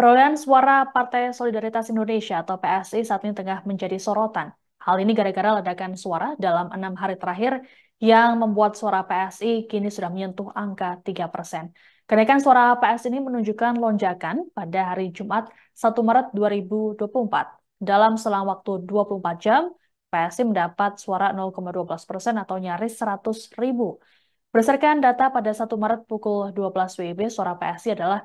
Perolehan suara Partai Solidaritas Indonesia atau PSI saat ini tengah menjadi sorotan. Hal ini gara-gara ledakan suara dalam enam hari terakhir yang membuat suara PSI kini sudah menyentuh angka 3 persen. Kenaikan suara PSI ini menunjukkan lonjakan pada hari Jumat 1 Maret 2024. Dalam selang waktu 24 jam, PSI mendapat suara 0,12 persen atau nyaris 100 ribu. Berdasarkan data pada 1 Maret pukul 12 WIB, suara PSI adalah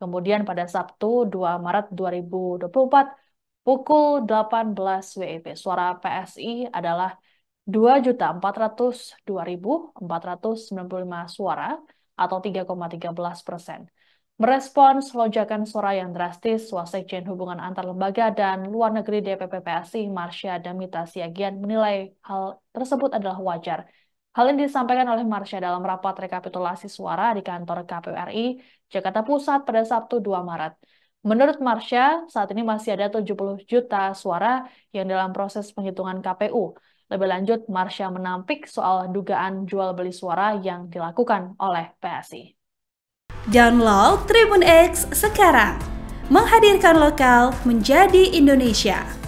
Kemudian pada Sabtu 2 Maret 2024 pukul 18 WIB e suara PSI adalah 2.402.495 suara atau 3,13 persen. Merespons lonjakan suara yang drastis, Wasekjen Hubungan Antar Lembaga dan Luar Negeri DPP PSI Marsha Damita Siagian menilai hal tersebut adalah wajar Hal ini disampaikan oleh Marsha dalam rapat rekapitulasi suara di kantor KPU RI, Jakarta Pusat pada Sabtu 2 Maret. Menurut Marsha, saat ini masih ada 70 juta suara yang dalam proses penghitungan KPU. Lebih lanjut, Marsha menampik soal dugaan jual-beli suara yang dilakukan oleh PSI. Download Tribun X sekarang. Menghadirkan lokal menjadi Indonesia.